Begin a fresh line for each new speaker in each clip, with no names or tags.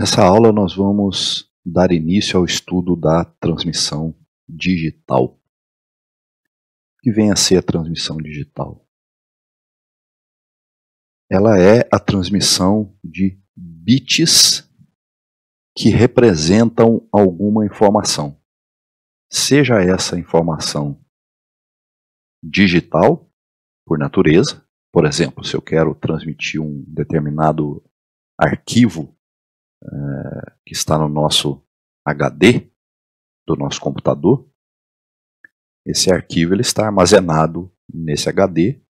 Nessa aula nós vamos dar início ao estudo da transmissão digital. O que vem a ser a transmissão digital? Ela é a transmissão de bits que
representam alguma informação. Seja essa informação digital, por natureza, por exemplo, se eu quero
transmitir um determinado arquivo que está no nosso HD do nosso computador, esse
arquivo ele está armazenado nesse HD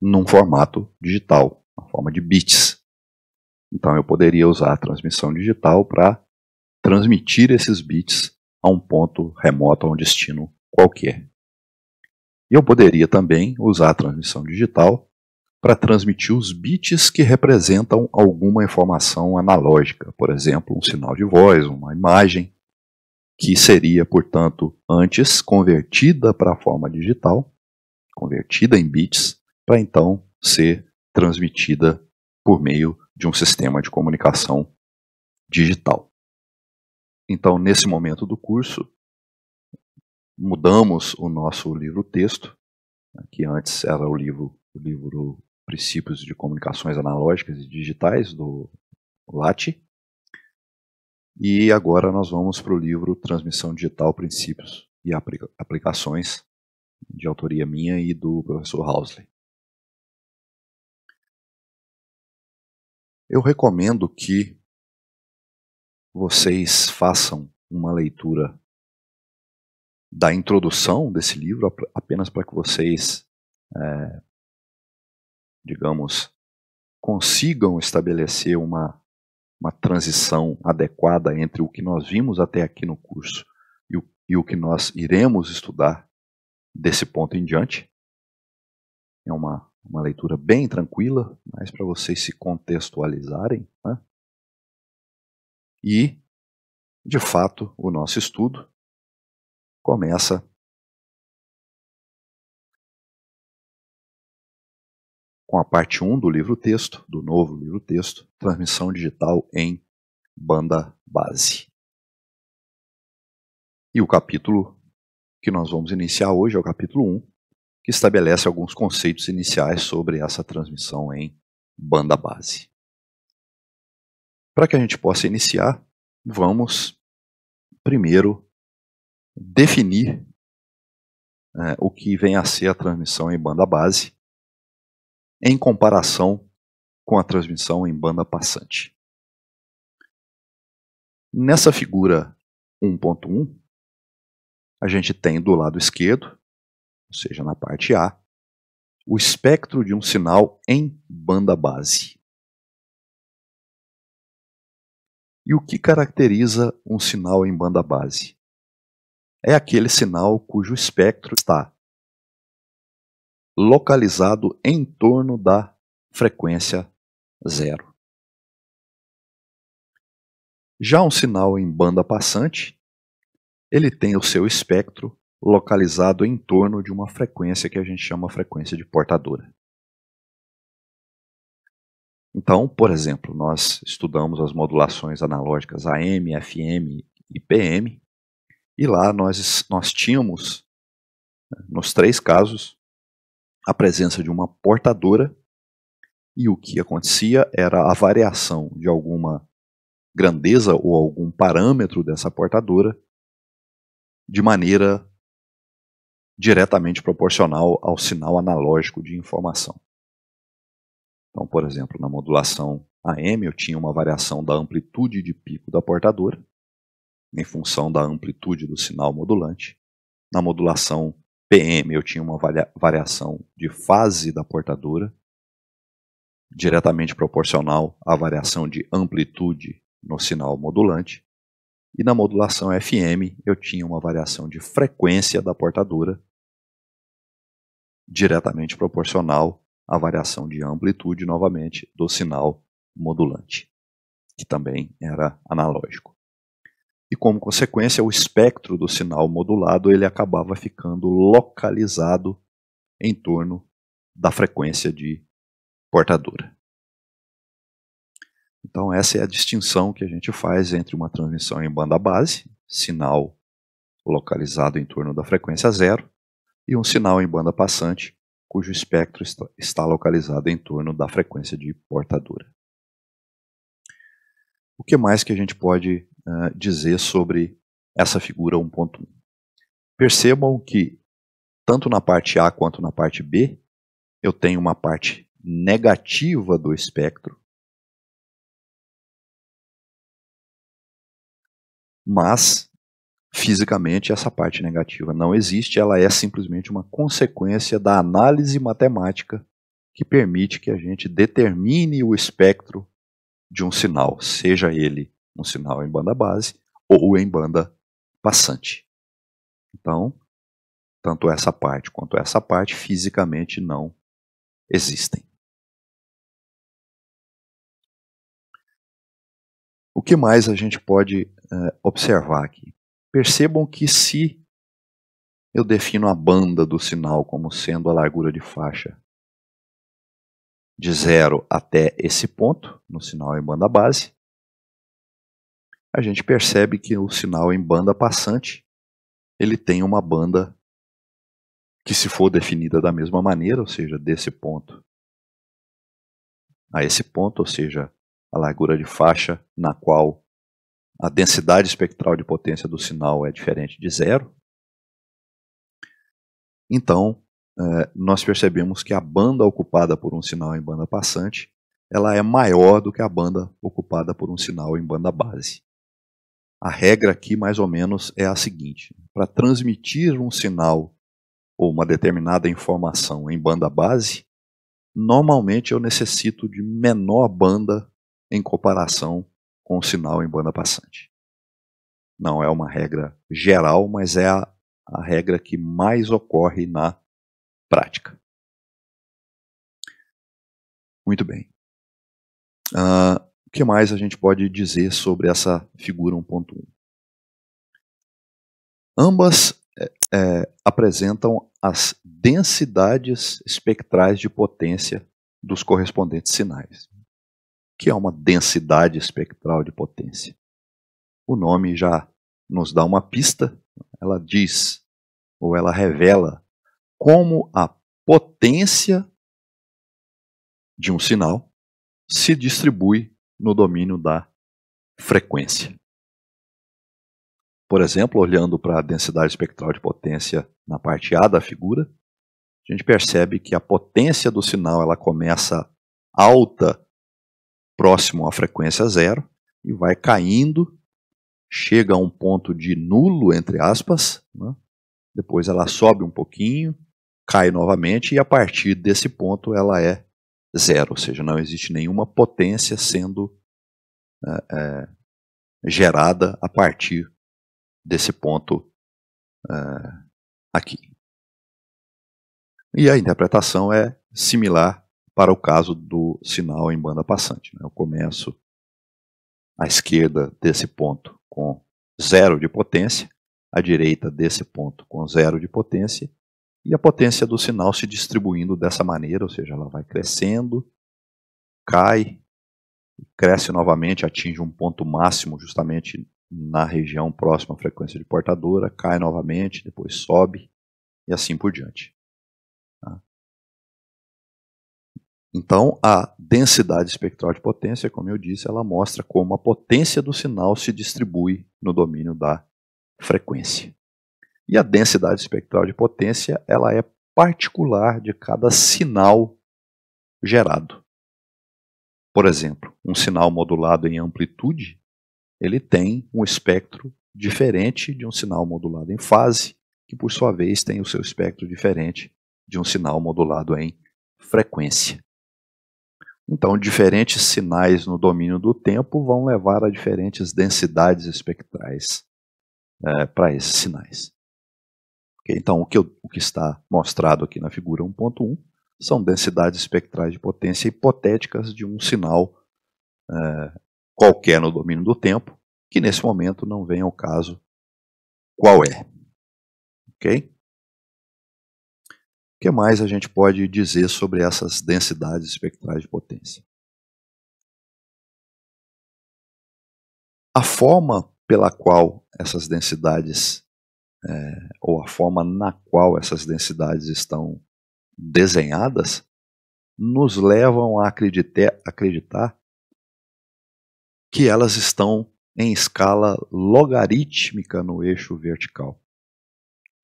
num formato digital, na forma de bits. Então eu poderia usar a transmissão digital para transmitir esses bits a um ponto remoto, a um destino qualquer. E eu poderia também usar a transmissão digital para transmitir os bits que representam alguma informação analógica, por exemplo, um sinal de voz, uma imagem, que seria, portanto, antes convertida para a forma digital, convertida em bits, para então ser transmitida por meio de um sistema de comunicação digital. Então, nesse momento do curso, mudamos o nosso livro-texto, né, que antes era o livro, o livro princípios de comunicações analógicas e digitais do LAT. E agora nós vamos para o livro Transmissão Digital, Princípios e Aplicações,
de autoria minha e do professor Housley. Eu recomendo que vocês façam uma leitura da introdução desse
livro, apenas para que vocês é, digamos, consigam estabelecer uma, uma transição adequada entre o que nós vimos até aqui no curso e o, e o que nós iremos estudar desse ponto em diante. É uma, uma leitura bem tranquila,
mas para vocês se contextualizarem. Né? E, de fato, o nosso estudo começa com a parte 1 do livro-texto, do novo livro-texto, transmissão digital em banda base.
E o capítulo que nós vamos iniciar hoje é o capítulo 1, que estabelece alguns conceitos iniciais sobre essa transmissão em
banda base. Para que a gente possa iniciar, vamos primeiro definir
é, o que vem a ser a transmissão em banda base em comparação com a transmissão em banda passante. Nessa figura 1.1, a gente tem do lado esquerdo,
ou seja, na parte A, o espectro de um sinal em banda base. E o que caracteriza
um sinal em banda base? É aquele sinal cujo espectro
está localizado em torno da frequência zero. Já um sinal
em banda passante, ele tem o seu espectro localizado em torno de uma frequência que a gente chama frequência de portadora. Então, por exemplo, nós estudamos as modulações analógicas AM, FM e PM, e lá nós, nós tínhamos, né, nos três casos, a presença de uma portadora, e o que acontecia era a variação de alguma grandeza ou algum parâmetro dessa portadora de maneira diretamente proporcional ao sinal analógico de informação. Então, por exemplo, na modulação AM eu tinha uma variação da amplitude de pico da portadora, em função da amplitude do sinal modulante. Na modulação PM eu tinha uma variação de fase da portadora, diretamente proporcional à variação de amplitude no sinal modulante, e na modulação FM eu tinha uma variação de frequência da portadora, diretamente proporcional à variação de amplitude novamente do sinal modulante, que também era analógico e como consequência o espectro do sinal modulado ele acabava ficando localizado em torno da frequência de portadora. Então essa é a distinção que a gente faz entre uma transmissão em banda base, sinal localizado em torno da frequência zero, e um sinal em banda passante, cujo espectro está localizado em torno da frequência de portadora. O que mais que a gente pode uh, dizer sobre essa figura 1.1. Percebam que,
tanto na parte A quanto na parte B, eu tenho uma parte negativa do espectro, mas fisicamente essa parte negativa não existe, ela é simplesmente
uma consequência da análise matemática que permite que a gente determine o espectro de um sinal, seja ele um sinal em banda base ou em banda passante. Então, tanto essa
parte quanto essa parte fisicamente não existem. O que mais a gente pode eh, observar aqui? Percebam que se eu defino a banda
do sinal como sendo a largura de faixa de zero até esse ponto, no sinal em banda base, a gente percebe que o sinal em banda passante ele tem uma banda que se for definida da mesma maneira, ou seja, desse ponto a esse ponto, ou seja, a largura de faixa na qual a densidade espectral de potência do sinal é diferente de zero, então eh, nós percebemos que a banda ocupada por um sinal em banda passante ela é maior do que a banda ocupada por um sinal em banda base. A regra aqui, mais ou menos, é a seguinte: para transmitir um sinal ou uma determinada informação em banda base, normalmente eu necessito de menor banda em comparação com o sinal em banda passante. Não é uma regra geral, mas é a, a regra que mais ocorre na prática. Muito bem. Uh, que mais a gente pode dizer sobre essa figura 1.1? Ambas é, apresentam as densidades espectrais de potência dos correspondentes sinais. O que é uma densidade espectral de potência? O nome já nos dá uma pista, ela diz ou ela revela
como a potência de um sinal se distribui no domínio da frequência.
Por exemplo, olhando para a densidade espectral de potência na parte A da figura, a gente percebe que a potência do sinal ela começa alta próximo à frequência zero e vai caindo, chega a um ponto de nulo, entre aspas, né? depois ela sobe um pouquinho, cai novamente e a partir desse ponto ela é zero, ou seja, não
existe nenhuma potência sendo é, é, gerada a partir desse ponto é, aqui.
E a interpretação é similar para o caso do sinal em banda passante. Né? Eu começo à esquerda desse ponto com zero de potência, à direita desse ponto com zero de potência e a potência do sinal se distribuindo dessa maneira, ou seja, ela vai crescendo, cai, cresce novamente, atinge um ponto máximo justamente na região próxima à frequência de portadora, cai novamente, depois sobe e assim por diante. Tá? Então, a densidade espectral de potência, como eu disse, ela mostra como a potência do sinal se distribui no domínio da frequência. E a densidade espectral de potência ela é particular de cada sinal gerado. Por exemplo, um sinal modulado em amplitude, ele tem um espectro diferente de um sinal modulado em fase, que por sua vez tem o seu espectro diferente de um sinal modulado em frequência. Então, diferentes sinais no domínio do tempo vão levar a diferentes densidades espectrais é, para esses sinais. Então, o que, eu, o que está mostrado aqui na figura 1.1 são densidades espectrais de potência hipotéticas de um sinal é, qualquer no domínio do tempo, que nesse momento não vem ao caso qual é. Ok?
O que mais a gente pode dizer sobre essas densidades espectrais de potência? A forma pela qual essas densidades é, ou a forma na qual essas
densidades estão desenhadas, nos levam a acreditar, acreditar que elas estão em escala logarítmica no eixo vertical.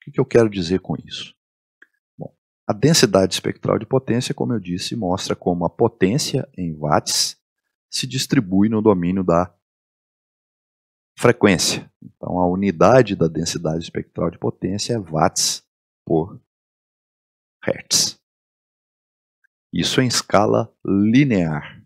O que eu quero dizer com isso? Bom, a densidade espectral de potência, como eu disse, mostra como a potência em watts se distribui no domínio da frequência. Então, a unidade da densidade espectral de potência é watts por
hertz. Isso em escala linear.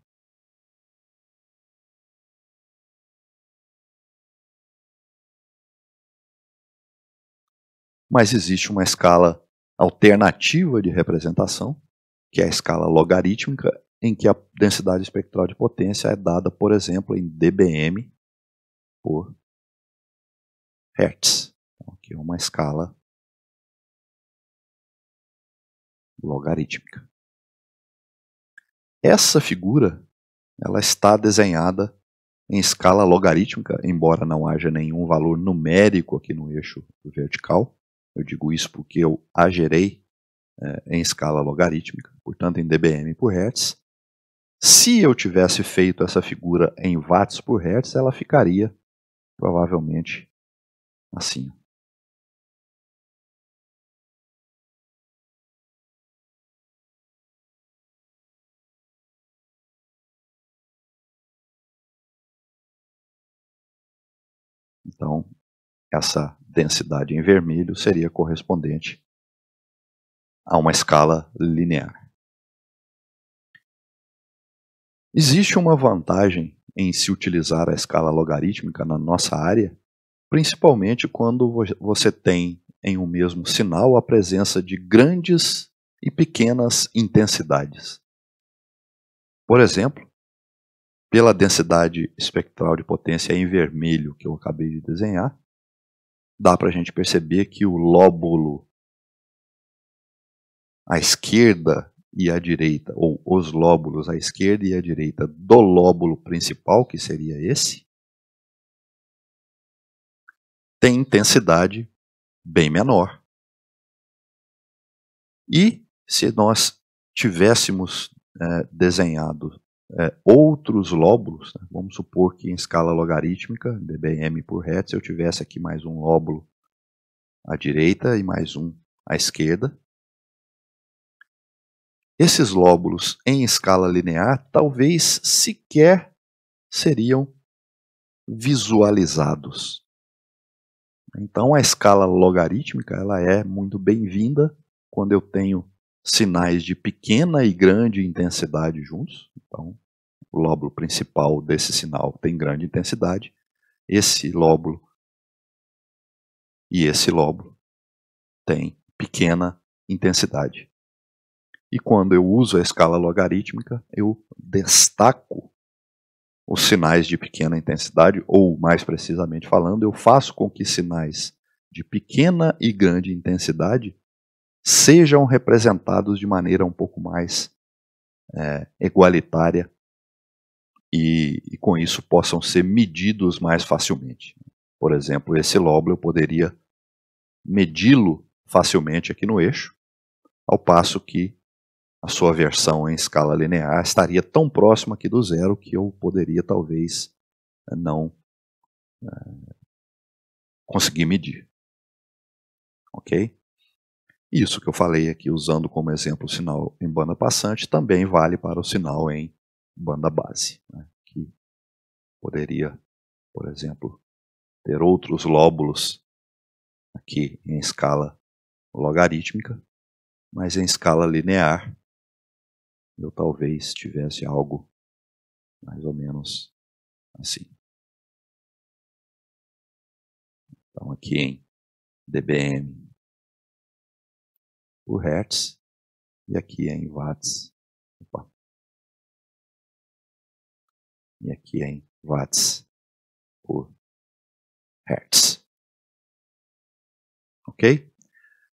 Mas existe uma escala
alternativa de representação, que é a escala logarítmica, em que a
densidade espectral de potência é dada, por exemplo, em dBm por hertz. Então, aqui é uma escala logarítmica. Essa figura ela está desenhada em escala logarítmica, embora não haja
nenhum valor numérico aqui no eixo vertical. Eu digo isso porque eu a gerei é, em escala logarítmica, portanto em dBm por hertz.
Se eu tivesse feito essa figura em watts por hertz, ela ficaria Provavelmente assim. Então, essa densidade em vermelho seria correspondente a uma escala linear.
Existe uma vantagem em se utilizar a escala logarítmica na nossa área, principalmente quando você tem em um mesmo sinal a presença de grandes e pequenas intensidades. Por exemplo, pela densidade espectral de potência em vermelho que eu acabei de desenhar, dá para a gente perceber que o lóbulo à esquerda e à direita, ou os lóbulos à esquerda e à
direita do lóbulo principal, que seria esse, tem intensidade bem menor. E se nós tivéssemos é, desenhado
é, outros lóbulos, né, vamos supor que em escala logarítmica, dBm por Hertz, eu tivesse aqui mais um lóbulo à direita e mais um à esquerda, esses lóbulos em escala linear talvez sequer seriam visualizados. Então a escala logarítmica ela é muito bem-vinda quando eu tenho sinais de pequena e grande intensidade juntos. Então o lóbulo principal desse sinal tem grande intensidade, esse lóbulo e esse lóbulo tem pequena intensidade. E quando eu uso a escala logarítmica, eu destaco os sinais de pequena intensidade, ou mais precisamente falando, eu faço com que sinais de pequena e grande intensidade sejam representados de maneira um pouco mais é, igualitária e, e, com isso possam ser medidos mais facilmente. Por exemplo, esse lobo eu poderia medi-lo facilmente aqui no eixo, ao passo que a sua versão em escala linear estaria tão próxima
aqui do zero que eu poderia talvez eh, não eh, conseguir medir. Ok? Isso que eu
falei aqui usando como exemplo o sinal em banda passante também vale para o sinal em
banda base, né? que poderia, por exemplo, ter outros lóbulos aqui em escala logarítmica, mas em escala linear eu talvez tivesse algo mais ou menos assim. Então, aqui em dBm por hertz e aqui em watts. Opa. E aqui em watts por hertz. Ok?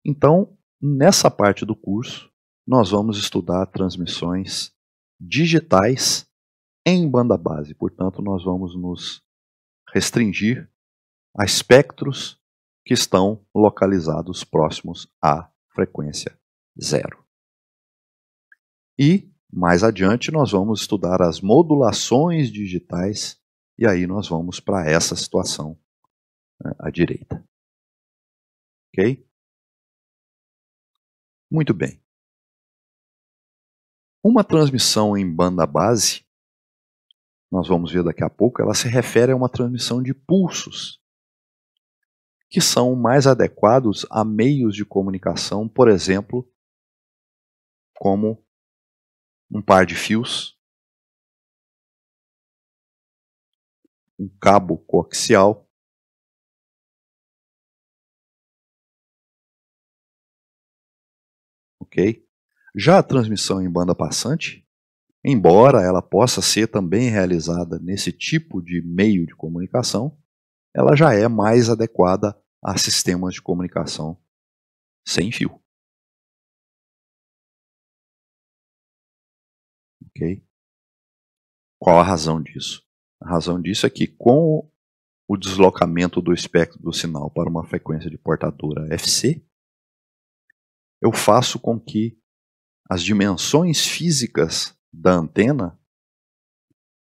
Então, nessa
parte do curso, nós vamos estudar transmissões digitais em banda base. Portanto, nós vamos nos restringir a espectros que estão localizados próximos à frequência zero. E mais adiante nós vamos estudar as modulações digitais e aí nós vamos para essa situação
né, à direita. Ok? Muito bem. Uma transmissão em banda base,
nós vamos ver daqui a pouco, ela se refere a uma transmissão de pulsos, que são mais adequados a meios de comunicação, por exemplo,
como um par de fios, um cabo coaxial, ok? Já a transmissão em banda passante, embora ela
possa ser também realizada nesse tipo de meio de comunicação, ela já é
mais adequada a sistemas de comunicação sem fio. Ok? Qual a razão disso? A razão disso é que com o deslocamento
do espectro do sinal para uma frequência de portadora FC, eu faço com que as dimensões físicas da antena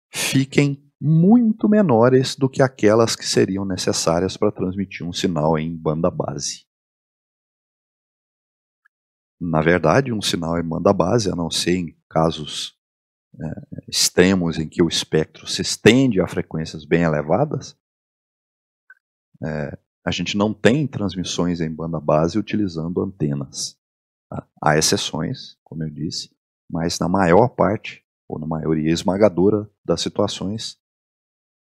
fiquem muito menores do que aquelas que seriam necessárias para transmitir um sinal em banda base. Na verdade, um sinal em banda base, a não ser em casos é, extremos em que o espectro se estende a frequências bem elevadas, é, a gente não tem transmissões em banda base utilizando antenas. Tá? Há exceções, como eu disse, mas na maior parte, ou na maioria esmagadora das situações,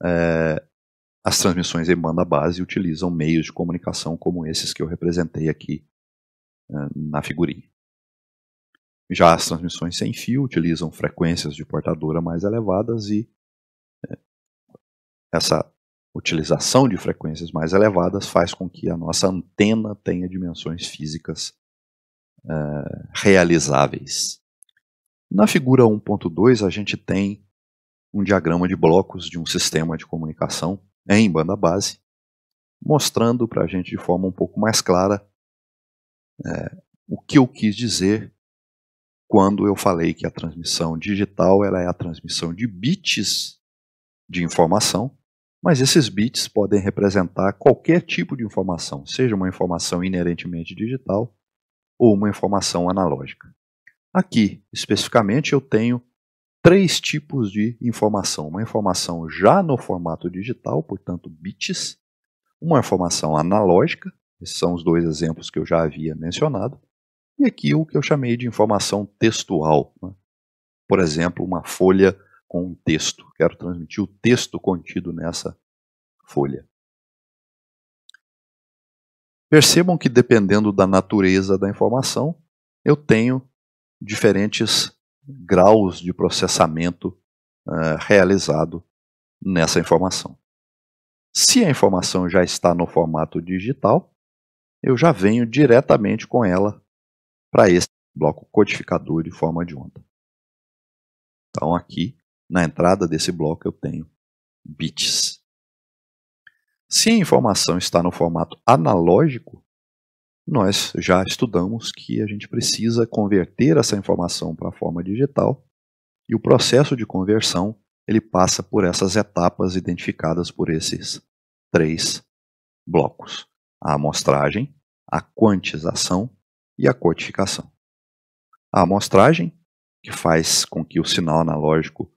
é, as transmissões em banda base utilizam meios de comunicação como esses que eu representei aqui é, na figurinha. Já as transmissões sem fio utilizam frequências de portadora mais elevadas e é, essa utilização de frequências mais elevadas faz com que a nossa antena tenha dimensões físicas ah, realizáveis. Na figura 1.2, a gente tem um diagrama de blocos de um sistema de comunicação em banda base, mostrando para a gente de forma um pouco mais clara eh, o que eu quis dizer quando eu falei que a transmissão digital ela é a transmissão de bits de informação, mas esses bits podem representar qualquer tipo de informação, seja uma informação inerentemente digital, ou uma informação analógica. Aqui, especificamente, eu tenho três tipos de informação: uma informação já no formato digital, portanto, bits, uma informação analógica, esses são os dois exemplos que eu já havia mencionado, e aqui o que eu chamei de informação textual. Né? Por exemplo, uma folha com um texto. Quero transmitir o texto contido nessa folha. Percebam que dependendo da natureza da informação, eu tenho diferentes graus de processamento uh, realizado nessa informação. Se a informação já está no formato digital, eu já venho diretamente com ela para esse bloco codificador de forma de onda. Então aqui, na entrada desse bloco, eu tenho bits. Se a informação está no formato analógico, nós já estudamos que a gente precisa converter essa informação para a forma digital e o processo de conversão ele passa por essas etapas identificadas por esses três blocos: a amostragem, a quantização e a codificação. A amostragem, que faz com que o sinal analógico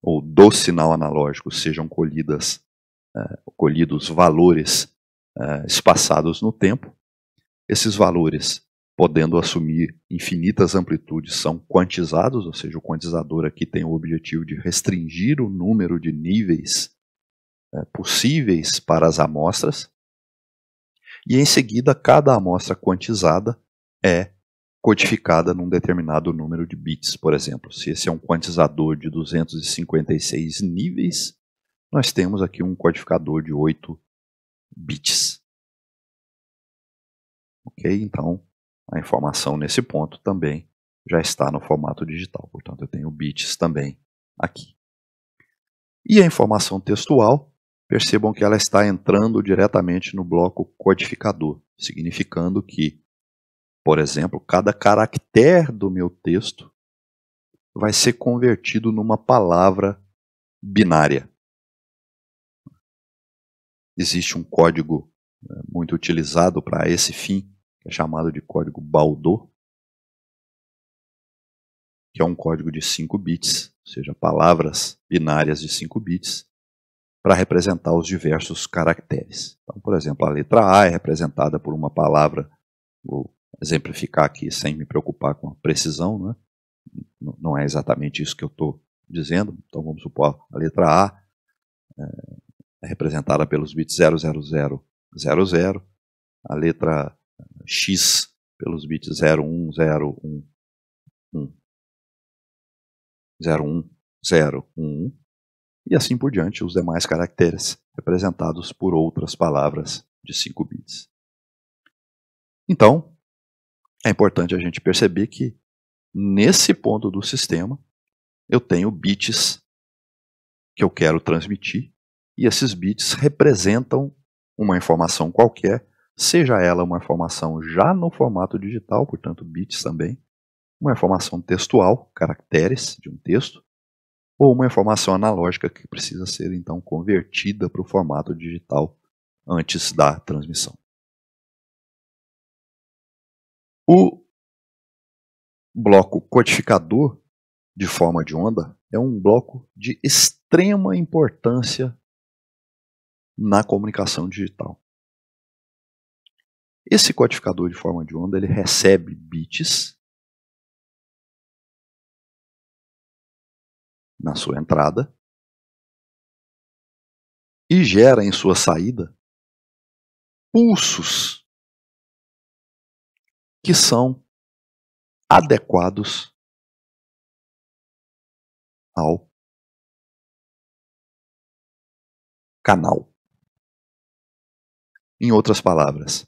ou do sinal analógico sejam colhidas ah, colhidos valores ah, espaçados no tempo. Esses valores, podendo assumir infinitas amplitudes, são quantizados, ou seja, o quantizador aqui tem o objetivo de restringir o número de níveis eh, possíveis para as amostras. E em seguida, cada amostra quantizada é codificada num determinado número de bits, por exemplo. Se esse é um quantizador de 256 níveis, nós temos aqui um codificador de 8 bits. Ok? Então, a informação nesse ponto também já está no formato digital. Portanto, eu tenho bits também aqui. E a informação textual, percebam que ela está entrando diretamente no bloco codificador, significando que, por exemplo, cada caractere do meu texto vai ser convertido numa palavra binária existe um código né, muito utilizado para esse fim, que é chamado de código Baldo, que é um código de 5 bits, ou seja, palavras binárias de 5 bits, para representar os diversos caracteres. Então, por exemplo, a letra A é representada por uma palavra, vou exemplificar aqui sem me preocupar com a precisão, né? não é exatamente isso que eu estou dizendo, então vamos supor a letra A eh, né, representada pelos bits 00000, a letra X pelos bits 01011, 01011 e assim por diante os demais caracteres representados por outras palavras de 5 bits. Então, é importante a gente perceber que nesse ponto do sistema eu tenho bits que eu quero transmitir e esses bits representam uma informação qualquer, seja ela uma informação já no formato digital, portanto bits também, uma informação textual, caracteres de um texto, ou uma informação analógica que precisa ser então convertida para o formato digital
antes da transmissão. O bloco codificador de forma de onda é um
bloco de extrema importância na comunicação
digital. Esse codificador de forma de onda ele recebe bits na sua entrada e gera em sua saída pulsos que são adequados ao canal. Em outras palavras,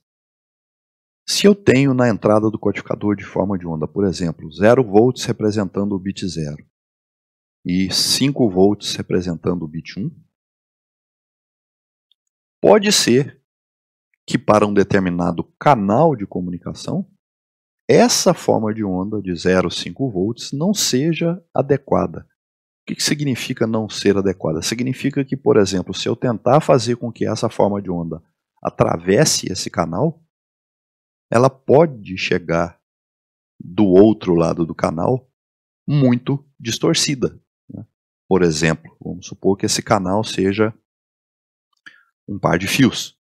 se eu tenho na entrada do codificador
de forma de onda, por exemplo, 0 volts representando o bit 0 e 5 volts representando o bit 1, pode ser que para um determinado canal de comunicação, essa forma de onda de 0, 5 volts não seja adequada. O que, que significa não ser adequada? Significa que, por exemplo, se eu tentar fazer com que essa forma de onda atravesse esse canal, ela pode chegar do outro lado do canal muito distorcida. Né?
Por exemplo, vamos supor que esse canal seja um par de fios.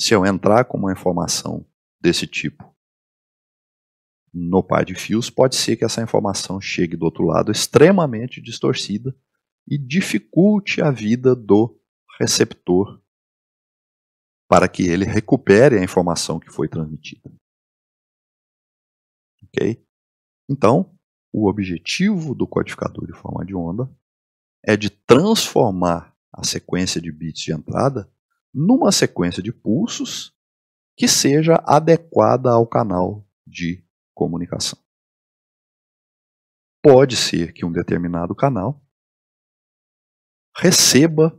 Se eu entrar com uma informação desse tipo no par de
fios, pode ser que essa informação chegue do outro lado extremamente distorcida e dificulte a vida do receptor para que ele recupere a informação que foi transmitida. Ok? Então, o objetivo do codificador de forma de onda é de transformar a sequência de bits de entrada numa sequência de pulsos
que seja adequada ao canal de comunicação. Pode ser que um determinado canal receba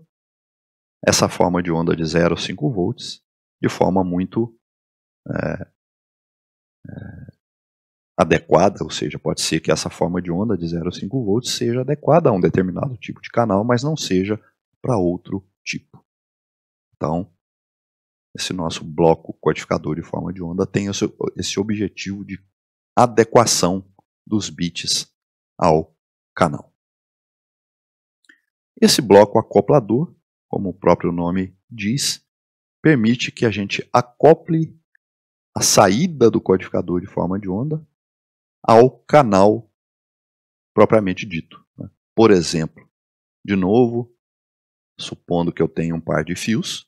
essa forma de onda de 0 a 5 volts
de forma muito é, é, adequada, ou seja, pode ser que essa forma de onda de 0 a 5 volts seja adequada a um determinado tipo de canal, mas não seja para outro tipo. Então, esse nosso bloco codificador de forma de onda tem esse objetivo de adequação dos bits ao canal. Esse bloco acoplador, como o próprio nome diz, permite que a gente acople a saída do codificador de forma de onda
ao canal propriamente dito. Né? Por exemplo, de novo, supondo que eu tenha um par de fios,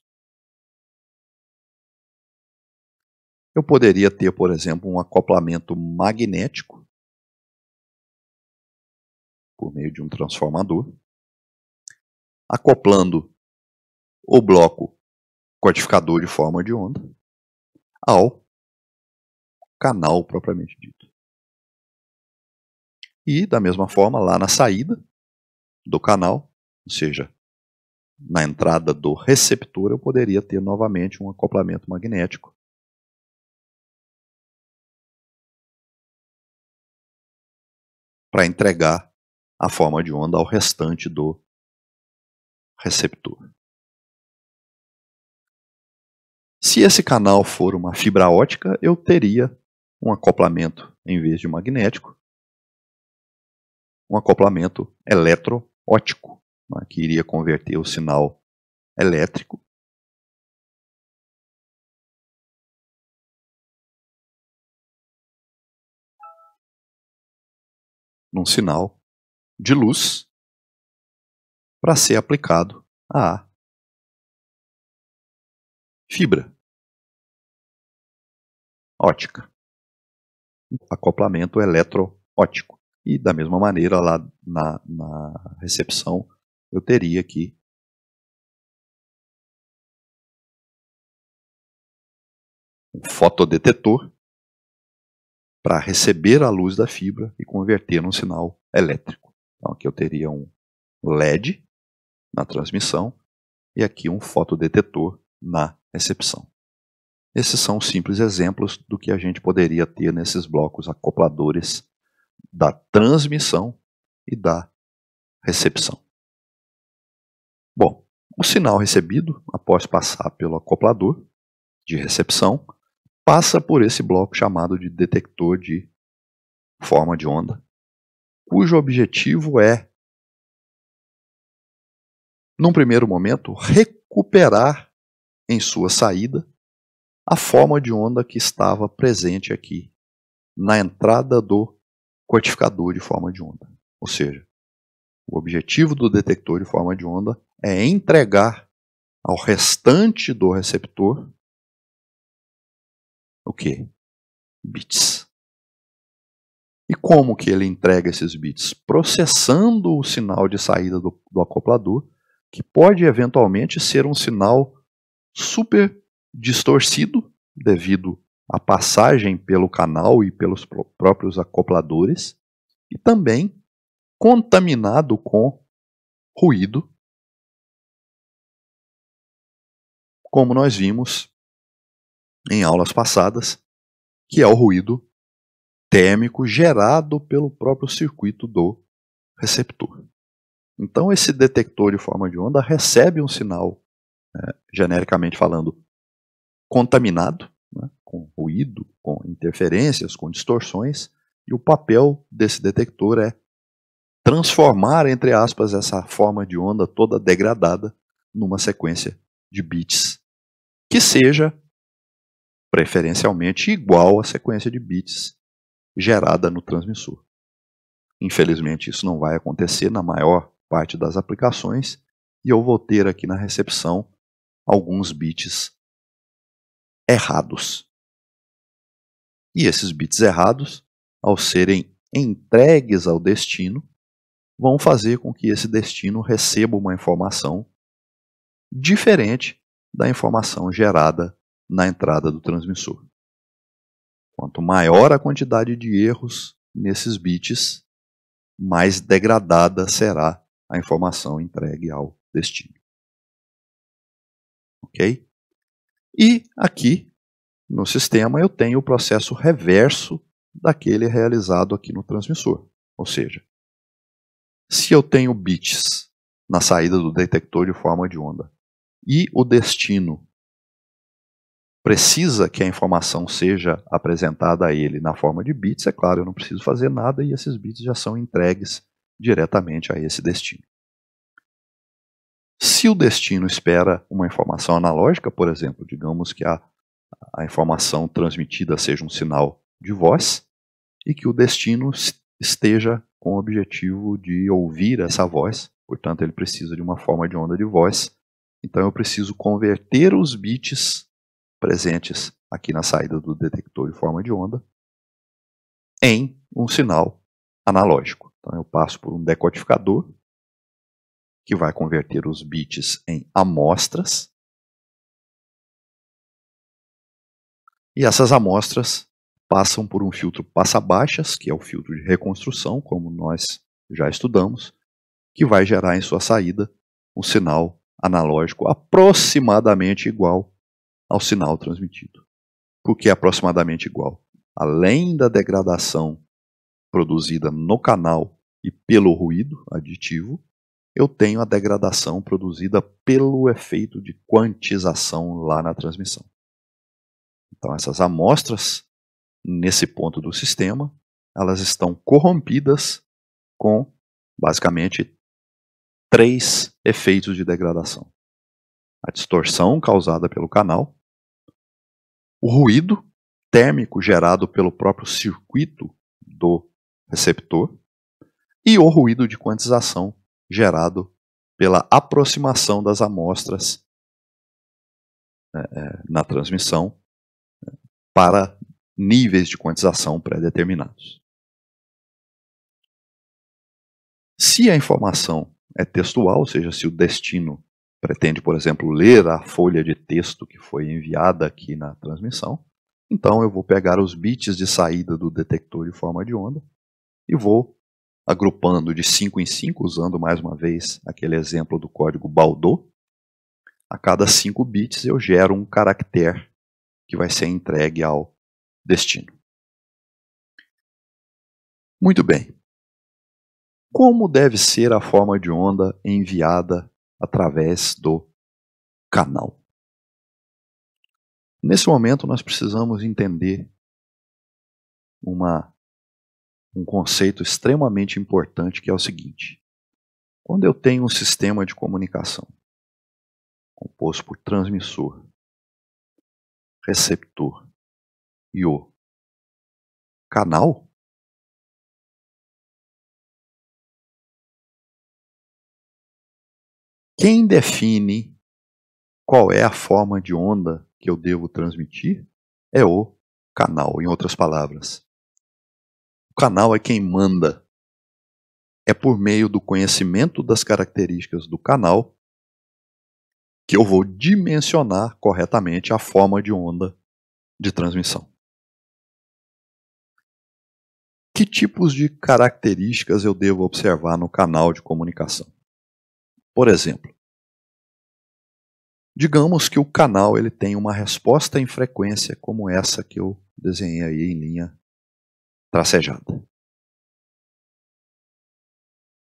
eu poderia ter, por exemplo, um acoplamento magnético por meio de um transformador acoplando o bloco codificador de forma de onda ao canal propriamente dito. E, da mesma forma, lá na saída do canal, ou seja, na entrada do receptor, eu poderia ter novamente um acoplamento magnético. Para entregar a forma de onda ao restante do receptor. Se esse canal for uma fibra ótica, eu teria um acoplamento em vez de magnético, um acoplamento eletroótico, né, que iria converter o sinal elétrico num sinal de luz para ser aplicado à fibra ótica, acoplamento eletro-ótico. E da mesma maneira, lá na, na recepção, eu teria aqui um fotodetetor para receber a luz
da fibra e converter num sinal elétrico. Então aqui eu teria um LED na transmissão e aqui um fotodetetor na recepção. Esses são simples exemplos do que a gente poderia ter nesses blocos acopladores da transmissão e da recepção. Bom, o sinal recebido, após passar pelo acoplador de recepção, passa por esse bloco chamado de detector de forma de onda, cujo objetivo é num primeiro momento, recuperar em sua saída a forma de onda que estava presente aqui na entrada do codificador de forma de onda. Ou seja, o objetivo do detector de
forma de onda é entregar ao restante do receptor o que? Bits.
E como que ele entrega esses bits? Processando o sinal de saída do, do acoplador que pode eventualmente ser um sinal super distorcido devido à passagem pelo canal e pelos próprios
acopladores e também contaminado com ruído, como nós vimos em aulas passadas, que é o ruído térmico
gerado pelo próprio circuito do receptor. Então, esse detector de forma de onda recebe um sinal, né, genericamente falando, contaminado, né, com ruído, com interferências, com distorções, e o papel desse detector é transformar, entre aspas, essa forma de onda toda degradada numa sequência de bits que seja preferencialmente igual à sequência de bits gerada no transmissor. Infelizmente, isso não vai acontecer na maior parte das aplicações e eu vou ter aqui na recepção alguns bits errados. E esses bits errados, ao serem entregues ao destino, vão fazer com que esse destino receba uma informação diferente da informação gerada na entrada do transmissor. Quanto maior a quantidade de erros nesses bits, mais degradada será a informação entregue ao destino. Ok? E aqui no sistema eu tenho o processo reverso daquele realizado aqui no
transmissor.
Ou seja, se eu tenho bits na saída do detector de forma de onda e o destino precisa que a informação seja apresentada a ele na forma de bits, é claro, eu não preciso fazer nada e esses bits já são entregues diretamente a esse destino. Se o destino espera uma informação analógica, por exemplo, digamos que a, a informação transmitida seja um sinal de voz e que o destino esteja com o objetivo de ouvir essa voz, portanto, ele precisa de uma forma de onda de voz. Então, eu preciso converter os bits presentes aqui na saída do detector de forma de onda em um
sinal analógico. Então eu passo por um decodificador, que vai converter os bits em amostras.
E essas amostras passam por um filtro passa-baixas, que é o filtro de reconstrução, como nós já estudamos, que vai gerar em sua saída um sinal analógico aproximadamente igual ao sinal transmitido. Por que é aproximadamente igual? Além da degradação produzida no canal e pelo ruído aditivo, eu tenho a degradação produzida pelo efeito de quantização lá na transmissão. Então, essas amostras, nesse ponto do sistema, elas estão corrompidas com, basicamente, três efeitos de degradação: a distorção causada pelo canal, o ruído térmico gerado pelo próprio circuito do receptor e o ruído de quantização gerado pela aproximação das amostras é, na transmissão eh, para níveis de quantização pré-determinados. Se a informação é textual, ou seja, se o destino pretende, por exemplo, ler a folha de texto que foi enviada aqui na transmissão, então eu vou pegar os bits de saída do detector de forma de onda e vou agrupando de 5 em 5, usando mais uma vez aquele exemplo do código Baldô, A cada 5 bits eu gero um caractere
que vai ser entregue ao destino. Muito bem. Como deve ser a forma de onda enviada através do canal? Nesse momento, nós precisamos entender uma
um conceito extremamente importante que é o seguinte: quando eu tenho um sistema de
comunicação composto por transmissor, receptor e o canal, quem define qual é a forma de onda que eu devo
transmitir é o canal, em outras palavras canal é quem manda. É por meio do conhecimento das características do
canal que eu vou dimensionar corretamente a forma de onda de transmissão. Que
tipos de características eu devo observar no canal de comunicação? Por exemplo, digamos que o canal ele tem uma resposta em frequência como essa que eu desenhei aí em linha tracejada.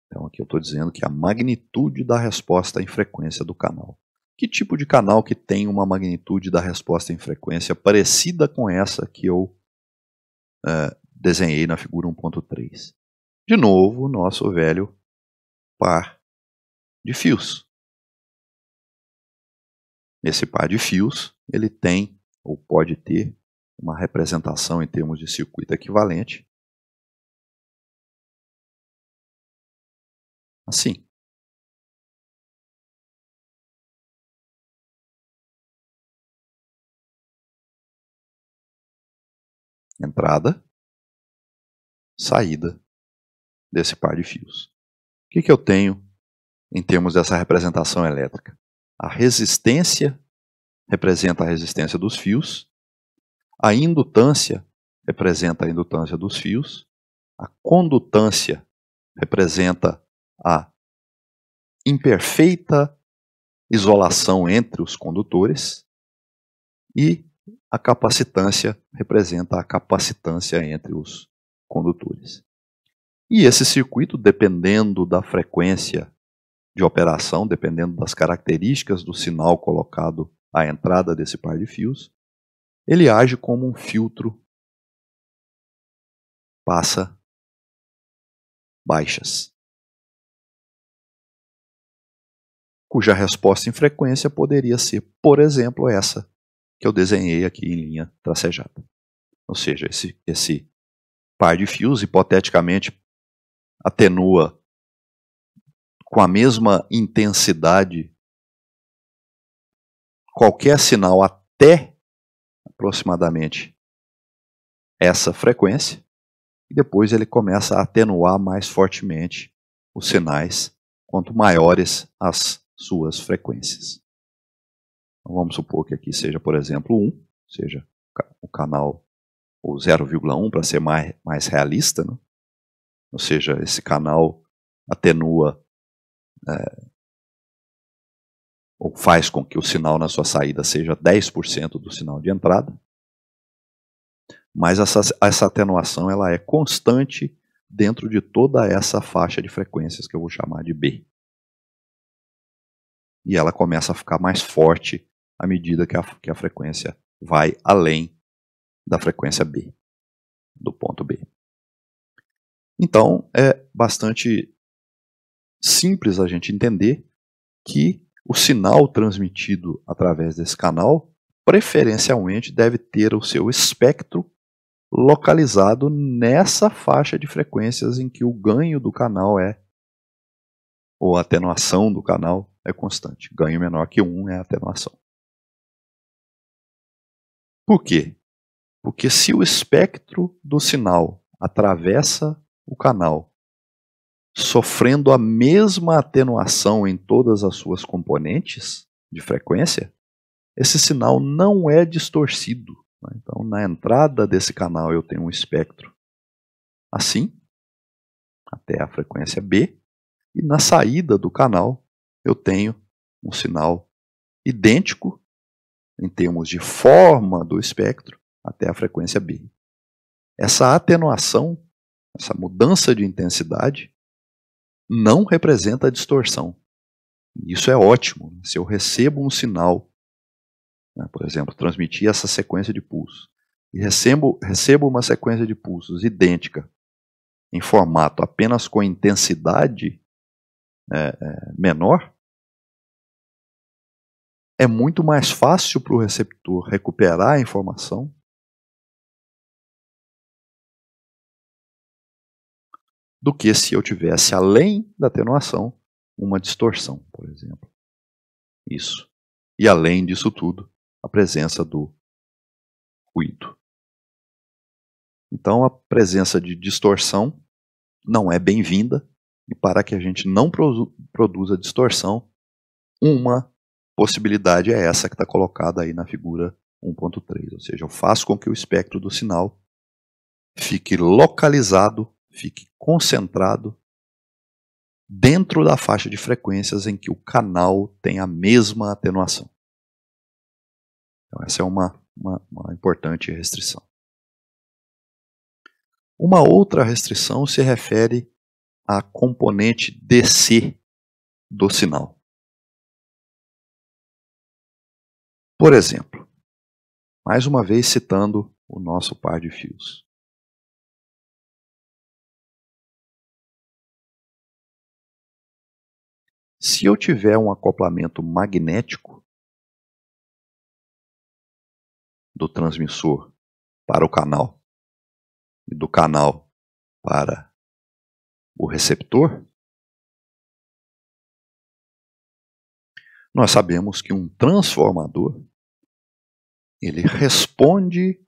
Então aqui eu estou dizendo que a magnitude da resposta em frequência do canal. Que tipo de canal que tem uma magnitude da resposta em frequência parecida com essa que eu é, desenhei na figura
1.3? De novo, nosso velho par de fios. Esse par de fios, ele tem, ou pode ter, uma representação em termos de circuito equivalente. Assim. Entrada, saída desse par de fios. O que, que eu tenho em termos dessa
representação elétrica? A resistência representa a resistência dos fios a indutância representa a indutância dos fios, a condutância representa a imperfeita isolação entre os condutores e a capacitância representa a capacitância entre os condutores. E esse circuito, dependendo da frequência de operação, dependendo das características do sinal colocado à entrada desse par de fios,
ele age como um filtro, passa baixas, cuja resposta em frequência poderia ser, por exemplo, essa que eu desenhei
aqui em linha tracejada. Ou seja, esse, esse par de fios,
hipoteticamente, atenua com a mesma intensidade qualquer sinal até aproximadamente essa frequência e depois ele
começa a atenuar mais fortemente os sinais quanto maiores as suas frequências. Então, vamos supor que aqui seja, por exemplo, 1, ou seja, o canal o 0,1 para ser mais, mais realista, né? ou seja, esse canal atenua é, faz com que o sinal na sua saída seja 10% do sinal de entrada, mas essa, essa atenuação ela é constante dentro de toda essa faixa de frequências que eu vou chamar de B. E ela começa a ficar mais forte à medida que a, que a frequência vai além da frequência B, do ponto B. Então, é bastante simples a gente entender que o sinal transmitido através desse canal preferencialmente deve ter o seu espectro localizado nessa faixa de frequências em que o ganho do canal é, ou a atenuação do canal é constante. Ganho menor que 1 é atenuação. Por quê? Porque se o espectro do sinal atravessa o canal sofrendo a mesma atenuação em todas as suas componentes de frequência, esse sinal não é distorcido. Né? Então, na entrada desse canal, eu tenho um espectro assim, até a frequência B, e na saída do canal, eu tenho um sinal idêntico em termos de forma do espectro até a frequência B. Essa atenuação, essa mudança de intensidade, não representa distorção. Isso é ótimo. Né? Se eu recebo um sinal, né, por exemplo, transmitir essa sequência de pulsos, e recebo, recebo uma sequência de pulsos idêntica em formato apenas com intensidade é, é, menor,
é muito mais fácil para o receptor recuperar a informação do que se eu tivesse, além da atenuação, uma distorção, por exemplo. Isso. E além disso tudo, a presença do ruído. Então, a presença de distorção
não é bem-vinda, e para que a gente não produ produza distorção, uma possibilidade é essa que está colocada aí na figura 1.3, ou seja, eu faço com que o espectro do sinal fique localizado fique concentrado dentro da faixa de frequências em que o canal tem a mesma atenuação. Então, essa é uma, uma, uma importante restrição. Uma outra restrição
se refere à componente DC do sinal. Por exemplo, mais uma vez citando o nosso par de fios. Se eu tiver um acoplamento magnético do transmissor para o canal e do canal para o receptor, nós sabemos que um transformador ele
responde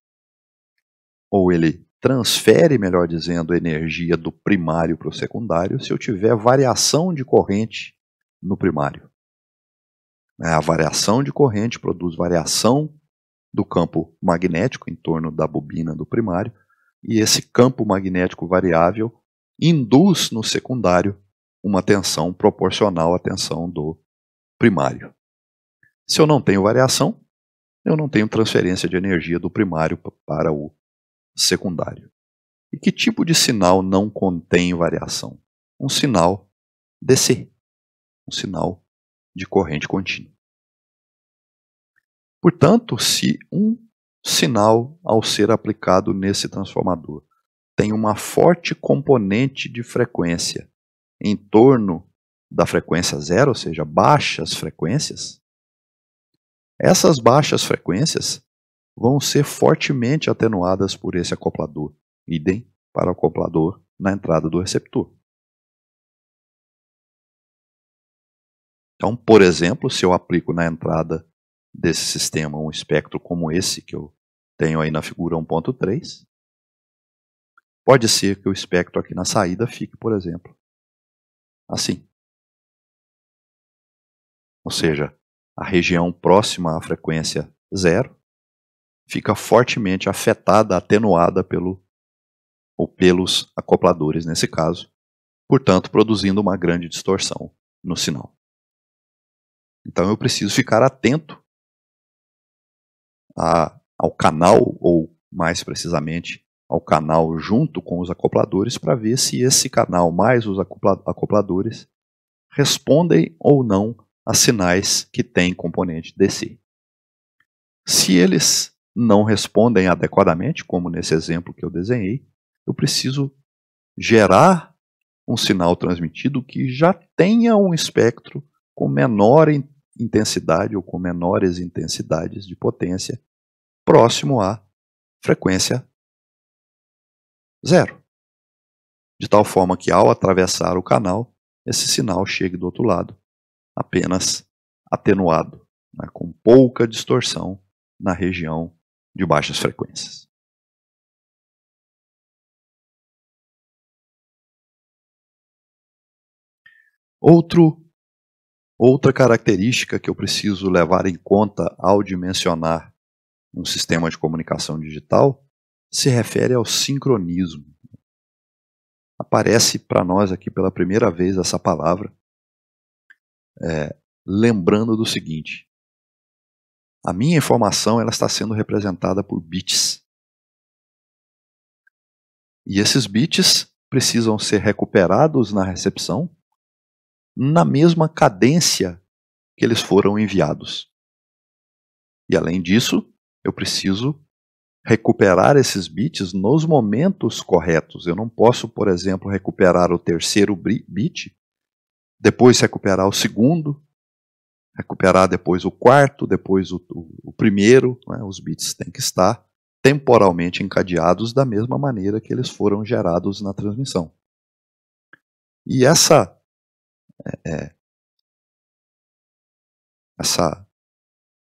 ou ele transfere, melhor dizendo, energia do primário para o secundário se eu tiver variação de corrente no primário. É, a variação de corrente produz variação do campo magnético em torno da bobina do primário, e esse campo magnético variável induz no secundário uma tensão proporcional à tensão do primário. Se eu não tenho variação, eu não tenho transferência de energia do primário para o secundário. E que tipo de sinal não
contém variação? Um sinal DC um sinal de corrente contínua. Portanto, se um
sinal, ao ser aplicado nesse transformador, tem uma forte componente de frequência em torno da frequência zero, ou seja, baixas frequências, essas baixas frequências
vão ser fortemente atenuadas por esse acoplador, idem para o acoplador na entrada do receptor.
Então, por exemplo, se eu aplico na entrada desse sistema um espectro como esse que eu
tenho aí na figura 1.3, pode ser que o espectro aqui na saída fique, por exemplo, assim. Ou seja, a região próxima à frequência zero
fica fortemente afetada, atenuada pelo ou pelos acopladores nesse caso, portanto produzindo uma grande distorção no sinal. Então eu preciso ficar atento a, ao canal, ou mais precisamente, ao canal junto com os acopladores, para ver se esse canal mais os acopladores respondem ou não a sinais que têm componente DC. Se eles não respondem adequadamente, como nesse exemplo que eu desenhei, eu preciso gerar um sinal transmitido que já tenha um espectro com menor intensidade ou com menores intensidades de potência, próximo à frequência zero. De tal forma que, ao atravessar o canal, esse sinal chegue do outro lado,
apenas atenuado, né, com pouca distorção na região de baixas frequências. Outro Outra
característica que eu preciso levar em conta ao dimensionar um sistema de comunicação digital se refere ao sincronismo. Aparece para nós aqui pela primeira vez essa palavra, é, lembrando do seguinte: a minha informação ela está sendo representada por bits. E esses bits precisam ser recuperados na recepção na mesma cadência que eles foram enviados. E além disso, eu preciso recuperar esses bits nos momentos corretos. Eu não posso, por exemplo, recuperar o terceiro bit, depois recuperar o segundo, recuperar depois o quarto, depois o, o primeiro. Né? Os bits têm que estar temporalmente encadeados da mesma maneira que eles foram gerados na transmissão.
E essa é, é, essa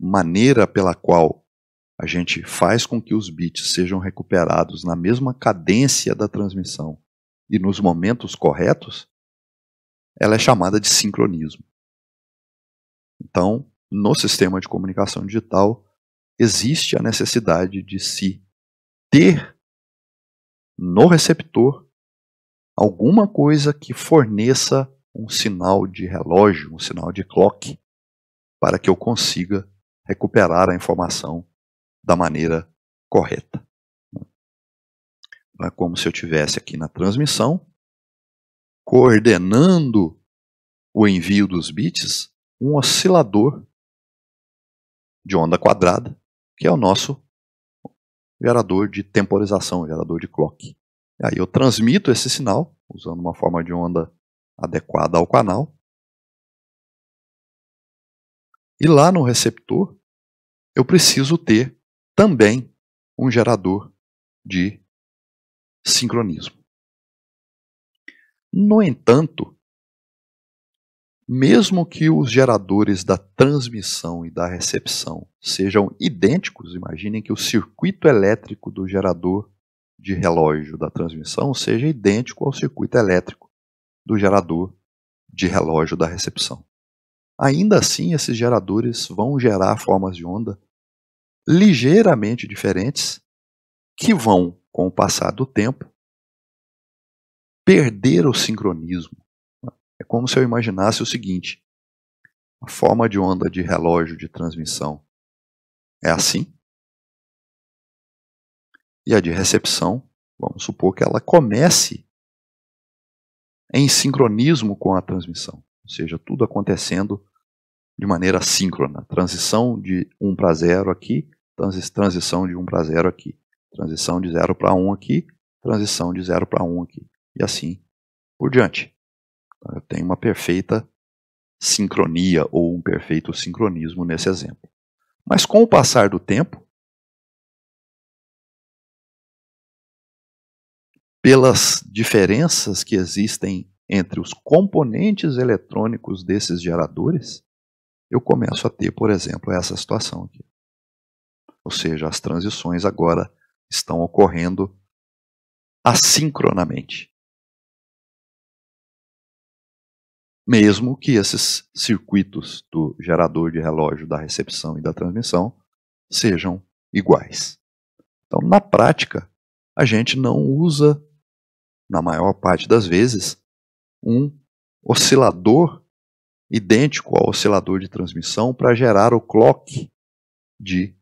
maneira pela qual a gente
faz com que os bits sejam recuperados na mesma cadência da transmissão e nos momentos corretos, ela é chamada de sincronismo. Então, no sistema de comunicação digital, existe a necessidade de se ter no receptor alguma coisa que forneça um sinal de relógio, um sinal de clock, para que eu consiga recuperar a informação da maneira correta. é como se eu tivesse aqui na transmissão
coordenando o envio dos bits um oscilador de onda quadrada, que é o nosso
gerador de temporização, gerador de clock. E aí eu transmito esse
sinal usando uma forma de onda adequada ao canal. E lá no receptor, eu preciso ter também um gerador de sincronismo. No entanto, mesmo que os
geradores da transmissão e da recepção sejam idênticos, imaginem que o circuito elétrico do gerador de relógio da transmissão seja idêntico ao circuito elétrico do gerador de relógio da recepção. Ainda assim, esses geradores vão gerar formas de onda ligeiramente diferentes que vão, com o passar do tempo, perder o sincronismo. É como se eu imaginasse o seguinte: a forma de onda de relógio de transmissão é assim, e a de recepção, vamos supor que ela comece em sincronismo com a transmissão, ou seja, tudo acontecendo de maneira síncrona. Transição de 1 para 0 aqui, transição de 1 para 0 aqui, transição de 0 para 1 aqui, transição de 0 para 1 aqui, e assim por diante. Então, eu tenho uma perfeita sincronia
ou um perfeito sincronismo nesse exemplo. Mas com o passar do tempo, pelas diferenças
que existem entre os componentes eletrônicos desses geradores, eu começo a ter, por exemplo, essa situação aqui. Ou seja, as
transições agora estão ocorrendo assincronamente. Mesmo que esses circuitos
do gerador de relógio, da recepção e da transmissão sejam iguais. Então, na prática, a gente não usa na maior parte das vezes, um oscilador idêntico ao oscilador de transmissão para gerar o clock de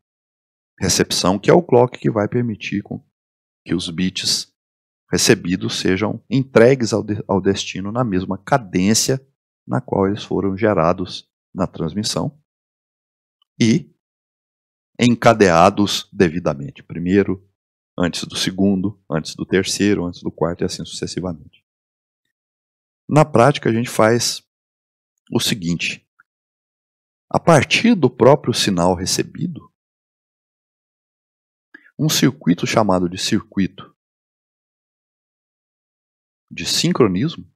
recepção, que é o clock que vai permitir que os bits recebidos sejam entregues ao, de ao destino na mesma cadência na qual eles foram gerados na transmissão e encadeados devidamente. Primeiro, antes do segundo, antes do terceiro, antes do quarto e assim sucessivamente.
Na prática, a gente faz o seguinte: a partir do próprio sinal recebido, um circuito chamado de circuito de sincronismo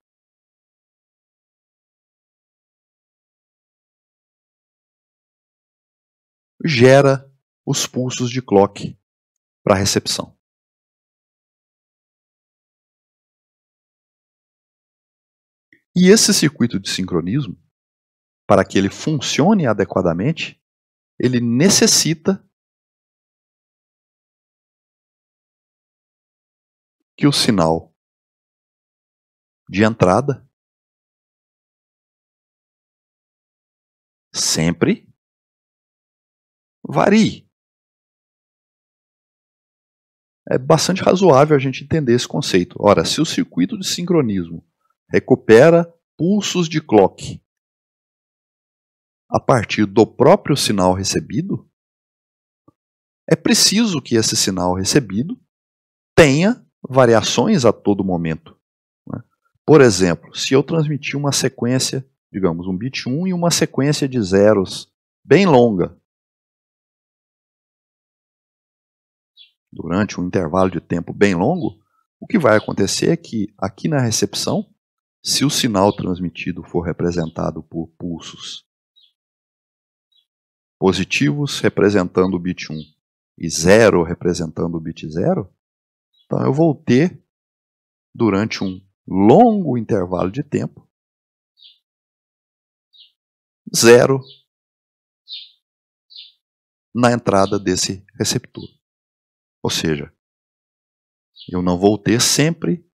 gera os pulsos de clock para recepção E esse circuito de sincronismo, para que ele funcione adequadamente, ele necessita que o sinal de entrada sempre varie é bastante razoável a gente entender esse conceito. Ora, se o circuito de
sincronismo recupera pulsos de clock a partir do próprio sinal recebido, é preciso que esse sinal recebido tenha variações a todo momento. Né? Por exemplo, se eu transmitir uma sequência, digamos, um bit 1 e uma sequência de zeros bem longa, durante um intervalo de tempo bem longo, o que vai acontecer é que aqui na recepção, se o sinal transmitido for representado por pulsos positivos representando o bit 1 e zero representando o bit 0, então eu vou ter, durante um
longo intervalo de tempo, zero na entrada desse receptor. Ou seja, eu não vou ter sempre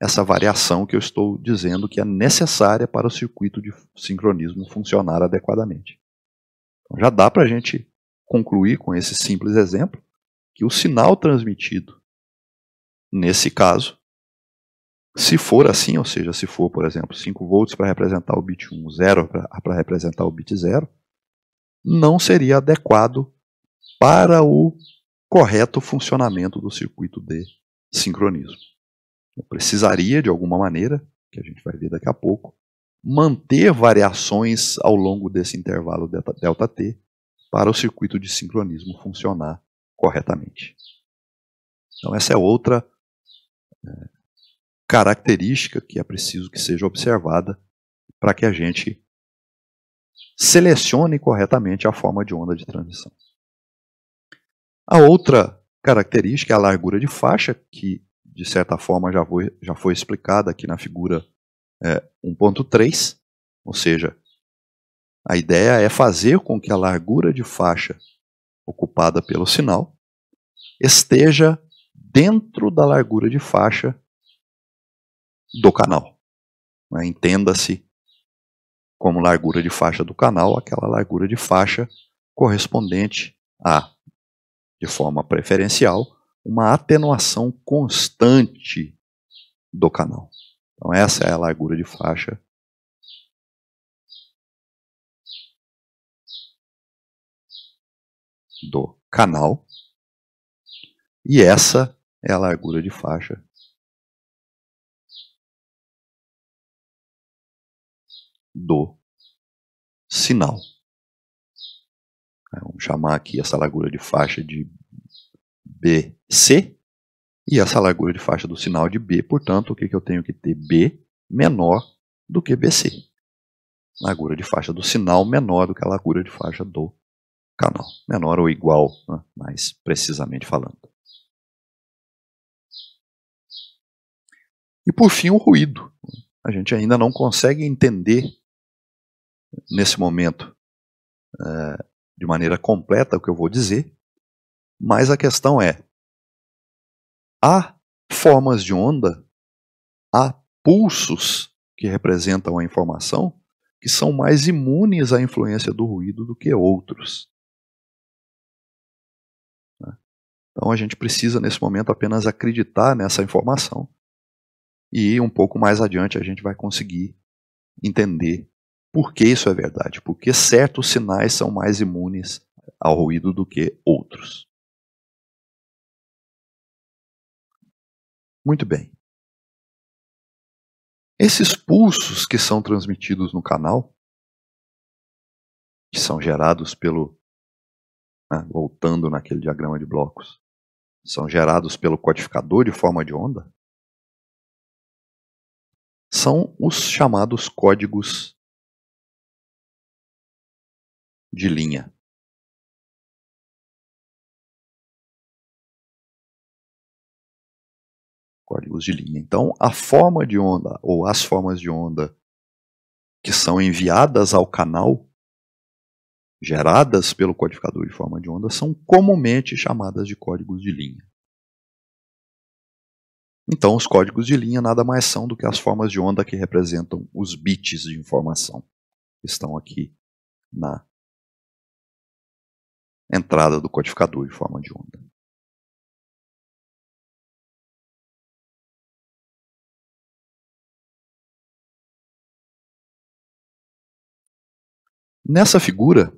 essa
variação que eu estou dizendo que é necessária para o circuito de sincronismo funcionar adequadamente. Então, já dá para a gente concluir com esse simples exemplo que o sinal transmitido, nesse caso, se for assim, ou seja, se for, por exemplo, 5 volts para representar o bit 1, 0 para representar o bit 0, não seria adequado para o correto funcionamento do circuito de sincronismo. Eu precisaria, de alguma maneira, que a gente vai ver daqui a pouco, manter variações ao longo desse intervalo ΔT para o circuito de sincronismo funcionar corretamente. Então, essa é outra é, característica que é preciso que seja observada para que a gente selecione corretamente a forma de onda de transição. A outra característica é a largura de faixa, que de certa forma já foi, já foi explicada aqui na figura é, 1.3, ou seja, a ideia é fazer com que a largura de faixa ocupada pelo sinal esteja dentro da largura de faixa do canal. Né? Entenda-se como largura de faixa do canal aquela largura de faixa correspondente a de forma preferencial, uma atenuação constante do canal.
Então, essa é a largura de faixa. do canal e essa é a largura de faixa do sinal. Né, vamos chamar aqui essa largura de faixa de
BC e essa largura de faixa do sinal de B. Portanto, o que, que eu tenho que ter? B menor do que BC. Largura de faixa do sinal menor
do que a largura de faixa do canal. Menor ou igual, né? mais precisamente falando. E por fim, o
ruído. A gente ainda não consegue entender nesse momento eh, de maneira completa o que eu vou dizer, mas a questão é: há formas de onda, há pulsos que representam a informação que são mais imunes à influência do ruído do que outros. Né? Então a gente precisa, nesse momento, apenas acreditar nessa informação e um pouco mais adiante a gente vai conseguir entender por que isso é verdade? Porque
certos sinais são mais imunes ao ruído do que outros. Muito bem. Esses pulsos que são transmitidos no canal, que são gerados pelo. Né, voltando naquele diagrama de blocos, são gerados pelo codificador de forma de onda, são os chamados códigos de linha códigos de linha. Então, a forma de onda ou as formas de onda que são enviadas ao canal
geradas pelo codificador de forma de onda são comumente chamadas de códigos de linha. Então, os códigos de linha nada mais são do que as formas de onda que representam os bits de informação que estão aqui
na entrada do codificador em forma de onda. Nessa figura,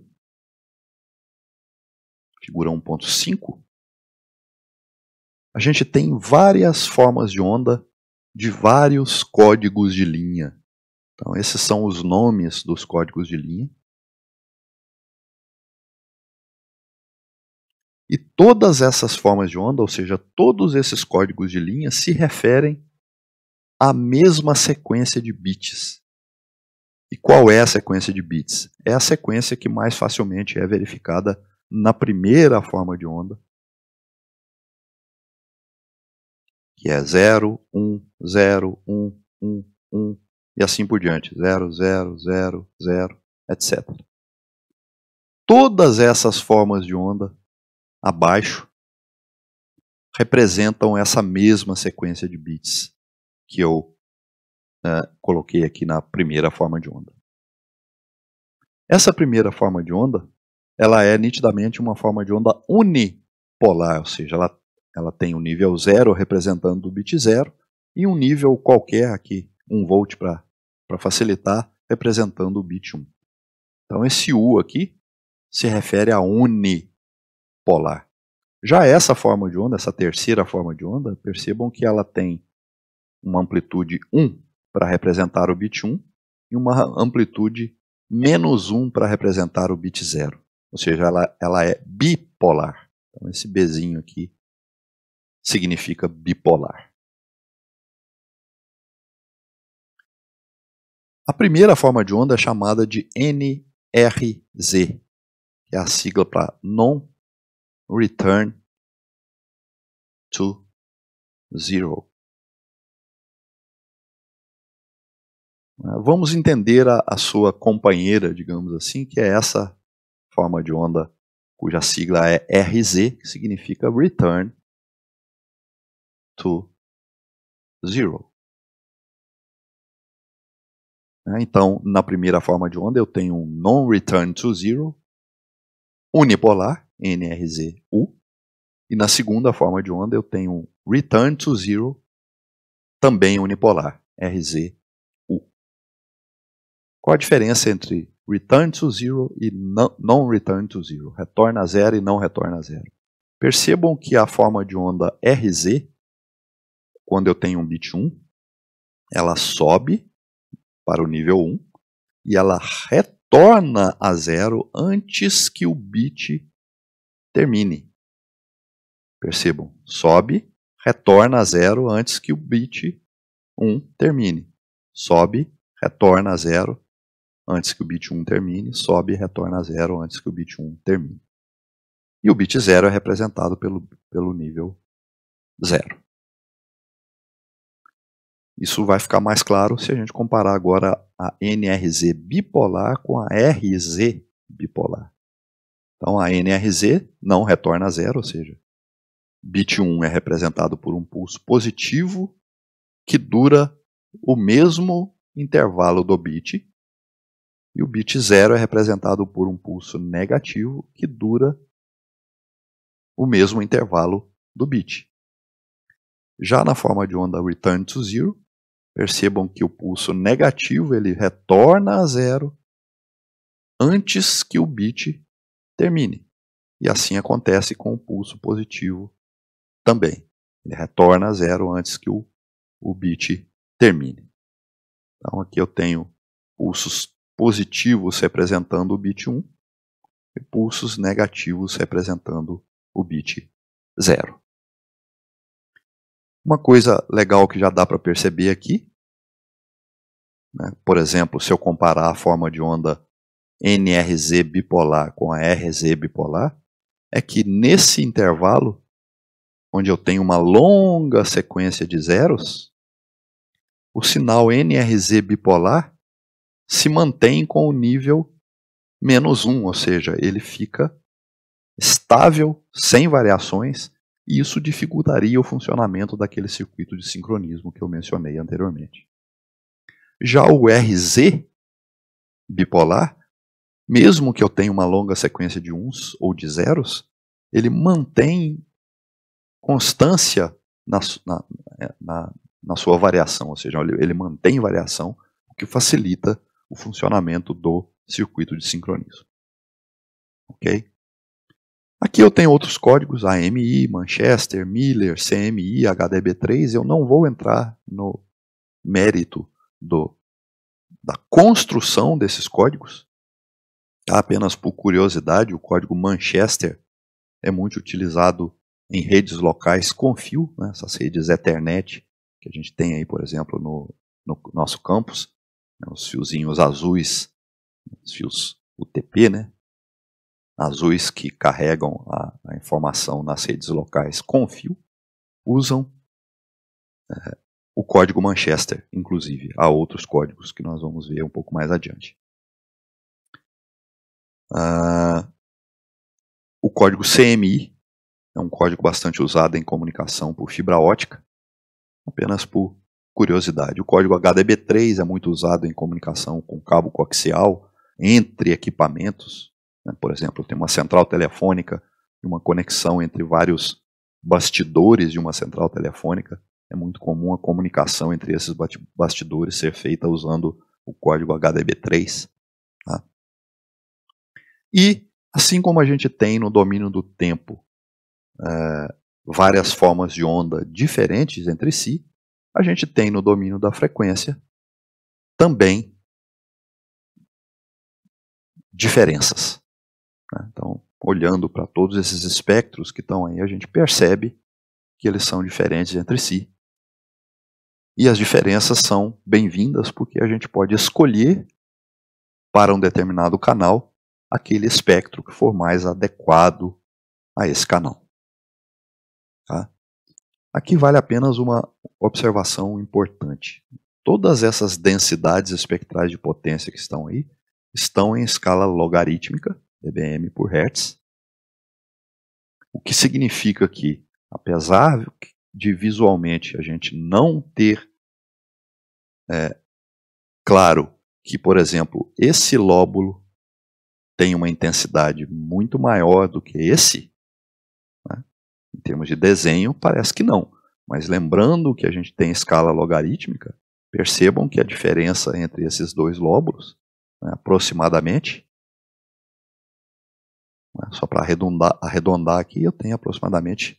figura 1.5, a gente tem várias formas de onda de vários códigos de linha. Então, esses são os nomes dos códigos de linha E todas essas formas de onda, ou seja, todos esses códigos de linha, se referem à
mesma sequência de bits. E qual é a sequência de bits? É a sequência que mais facilmente é verificada na primeira forma de onda, que é 0, 1, 0, 1, 1, 1, e assim por diante, 0, 0, 0, 0, etc. Todas essas formas de onda abaixo representam essa mesma sequência de bits que eu eh, coloquei aqui na primeira forma de onda. Essa primeira forma de onda, ela é nitidamente uma forma de onda unipolar, ou seja, ela, ela tem um nível zero representando o bit zero e um nível qualquer aqui, 1 um volt para facilitar, representando o bit 1. Um. Então esse U aqui se refere a uni polar. Já essa forma de onda, essa terceira forma de onda, percebam que ela tem uma amplitude 1 para representar o bit 1 e uma amplitude menos 1 para representar o bit 0. Ou seja, ela, ela é bipolar. Então, esse Bzinho aqui
significa bipolar. A primeira forma de onda é chamada de NRZ, que é a sigla para non return to zero. É, vamos entender a, a, sua companheira, digamos assim, que é essa forma de onda cuja sigla é RZ, que significa Return to Zero. É, então, na primeira forma de onda, eu tenho um Non-Return
to Zero unipolar, NRZU. E na segunda forma de onda eu tenho Return to Zero, também unipolar, RZU. Qual a diferença entre Return to Zero e não return to Zero? Retorna a zero e não retorna a zero. Percebam que a forma de onda RZ, quando eu tenho um bit 1, ela sobe para o nível 1 e ela retorna a zero antes que o bit termine. Percebam, sobe, retorna a zero antes que o bit 1 termine. Sobe, retorna a zero antes que o bit 1 termine, sobe
retorna a zero antes que o bit 1 termine. E o bit 0 é representado pelo, pelo nível 0. Isso vai ficar
mais claro se a gente comparar agora a NRZ bipolar com a RZ bipolar. Então a NRZ não retorna a zero, ou seja, bit 1 é representado por um pulso positivo que dura o mesmo intervalo do bit, e o bit 0 é representado por um pulso negativo que dura o mesmo intervalo do bit. Já na forma de onda return to zero, percebam que o pulso negativo ele retorna a zero antes que o bit termine. E assim acontece com o pulso positivo também. Ele retorna a zero antes que o, o bit termine. Então aqui eu tenho pulsos positivos representando o bit 1 e pulsos negativos representando o bit 0. Uma coisa legal que já dá para perceber aqui, né? por exemplo, se eu comparar a forma de onda NRZ bipolar com a RZ bipolar é que nesse intervalo, onde eu tenho uma longa sequência de zeros, o sinal NRZ bipolar se mantém com o nível menos 1, ou seja, ele fica estável, sem variações, e isso dificultaria o funcionamento daquele circuito de sincronismo que eu mencionei anteriormente. Já o RZ bipolar mesmo que eu tenha uma longa sequência de uns ou de zeros, ele mantém constância na, na, eh, na, na sua variação, ou seja, ele, mantém variação, o que facilita o funcionamento do circuito de sincronismo. Ok? Aqui eu tenho outros códigos, AMI, Manchester, Miller, CMI, HDB3. Eu não vou entrar no mérito do, da construção desses códigos, Apenas por curiosidade, o código Manchester é muito utilizado em redes locais com fio, né? essas redes Ethernet que a gente tem aí, por exemplo, no, no nosso campus, né? os fiozinhos azuis, os fios UTP, né? azuis que carregam a, a informação nas redes locais
com fio, usam
é, o código Manchester, inclusive.
Há outros códigos que nós vamos ver um pouco mais adiante. Uh, o código CMI é um código bastante
usado em comunicação por fibra ótica, apenas por curiosidade. O código HDB3 é muito usado em comunicação com cabo coaxial entre equipamentos. Né? Por exemplo, tem uma central telefônica e uma conexão entre vários bastidores de uma central telefônica. É muito comum a comunicação entre esses bastidores ser feita usando o código HDB3. Tá? E, assim como a gente tem no domínio do tempo é, várias formas de onda diferentes entre si, a gente tem no domínio da frequência também diferenças. Né? Então, olhando para todos esses espectros que estão aí, a gente percebe que eles são diferentes entre si. E as diferenças são bem-vindas porque a gente pode escolher para um determinado canal aquele espectro que for mais adequado a esse canal. Tá? Aqui vale apenas uma observação importante. Todas essas densidades espectrais de potência que estão aí estão em escala logarítmica, dBm por Hertz, o que significa que, apesar de visualmente a gente não ter é, claro que, por exemplo, esse lóbulo tem uma intensidade muito maior do que esse, né? em termos de desenho, parece que não. Mas lembrando que a gente tem escala logarítmica, percebam que a diferença entre esses dois lóbulos, né, aproximadamente,
né, só para arredondar, arredondar aqui, eu tenho aproximadamente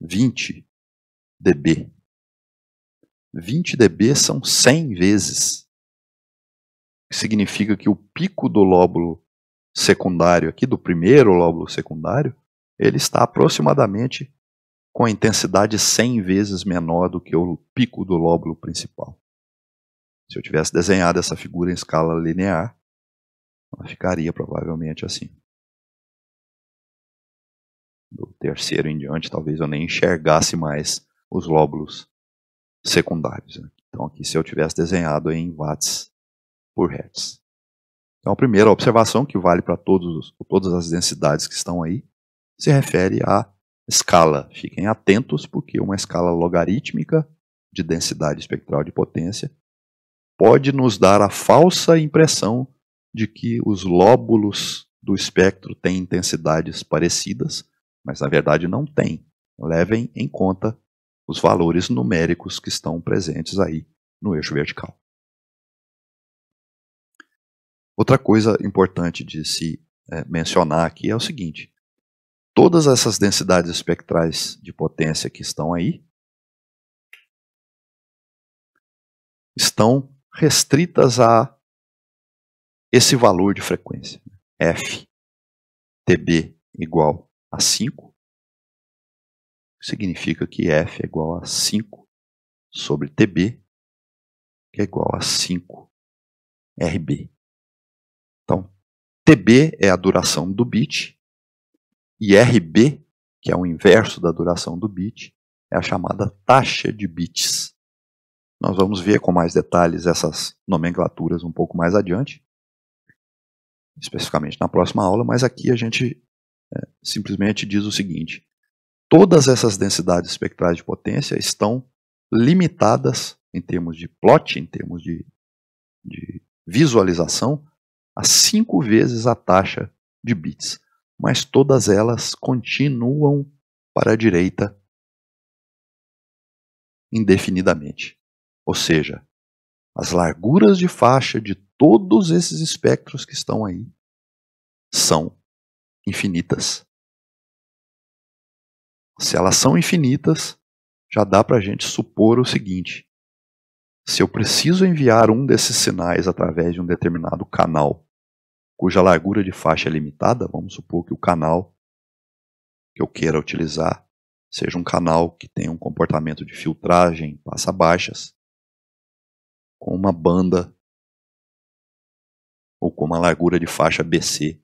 20 dB. 20 dB são 100 vezes significa que o pico do lóbulo
secundário aqui, do primeiro lóbulo secundário, ele está aproximadamente com a intensidade 100 vezes menor do que o pico do lóbulo principal.
Se eu tivesse desenhado essa figura em escala linear, ela ficaria provavelmente assim. Do terceiro em
diante, talvez eu nem enxergasse mais os lóbulos secundários. Né? Então, aqui, se eu tivesse desenhado em watts por hertz. Então, a primeira observação, que vale para todas as densidades que estão aí, se refere à escala. Fiquem atentos, porque uma escala logarítmica de densidade espectral de potência pode nos dar a falsa impressão de que os lóbulos do espectro têm intensidades parecidas, mas na verdade não têm. Levem em conta os valores numéricos que estão presentes aí no eixo vertical. Outra coisa importante de se é, mencionar aqui é o seguinte: todas essas densidades
espectrais de potência que estão aí estão restritas a esse valor de frequência, né? F TB igual a 5, significa que F é igual a 5 sobre TB, que é igual a 5 RB. Então, TB é a duração do bit e RB, que é o inverso
da duração do bit, é a chamada taxa de bits. Nós vamos ver com mais detalhes essas nomenclaturas um pouco mais adiante, especificamente na próxima aula, mas aqui a gente é, simplesmente diz o seguinte: todas essas densidades espectrais de potência estão limitadas em termos de plot, em termos de, de visualização, a cinco vezes a taxa de bits, mas todas elas continuam para a direita indefinidamente. Ou seja,
as larguras de faixa de todos esses espectros que estão aí são infinitas. Se elas são infinitas, já dá para a gente supor o seguinte:
se eu preciso enviar um desses sinais através de um determinado canal cuja largura de faixa é limitada, vamos supor que o canal que eu queira utilizar seja um canal que tenha um comportamento de filtragem, passa baixas,
com uma banda ou com uma largura de faixa BC,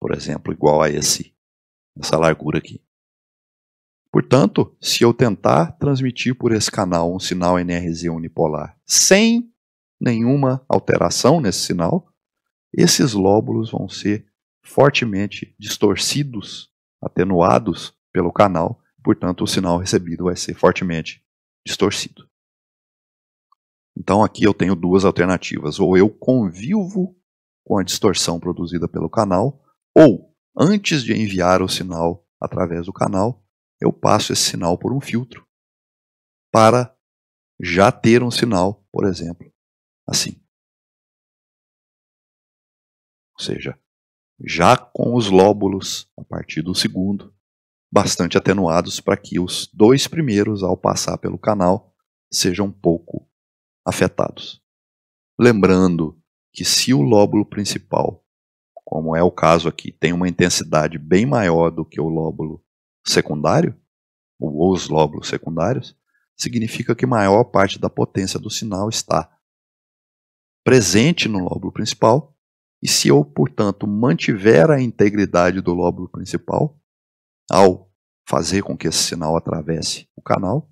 por exemplo, igual a esse essa largura aqui.
Portanto, se eu tentar transmitir por esse canal um sinal NRZ unipolar sem nenhuma alteração nesse sinal, esses lóbulos vão ser fortemente distorcidos, atenuados pelo canal, portanto, o sinal recebido vai ser fortemente distorcido. Então aqui eu tenho duas alternativas, ou eu convivo com a distorção produzida pelo canal, ou antes de enviar o sinal através do canal, eu
passo esse sinal por um filtro para já ter um sinal, por exemplo, assim. Ou seja, já com os lóbulos, a partir do segundo, bastante atenuados
para que os dois primeiros, ao passar pelo canal, sejam pouco afetados. Lembrando que se o lóbulo principal, como é o caso aqui, tem uma intensidade bem maior do que o lóbulo secundário, ou os lóbulos secundários, significa que maior parte da potência do sinal está presente no lóbulo principal e se eu, portanto, mantiver a integridade do lóbulo principal, ao fazer com que esse sinal atravesse o canal,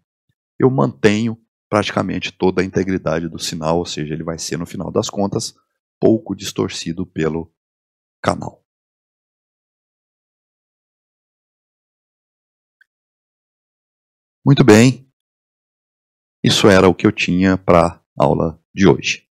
eu mantenho praticamente toda a integridade
do sinal, ou seja, ele vai ser, no final das contas, pouco distorcido pelo canal. Muito bem, isso era o que eu tinha para a aula de hoje.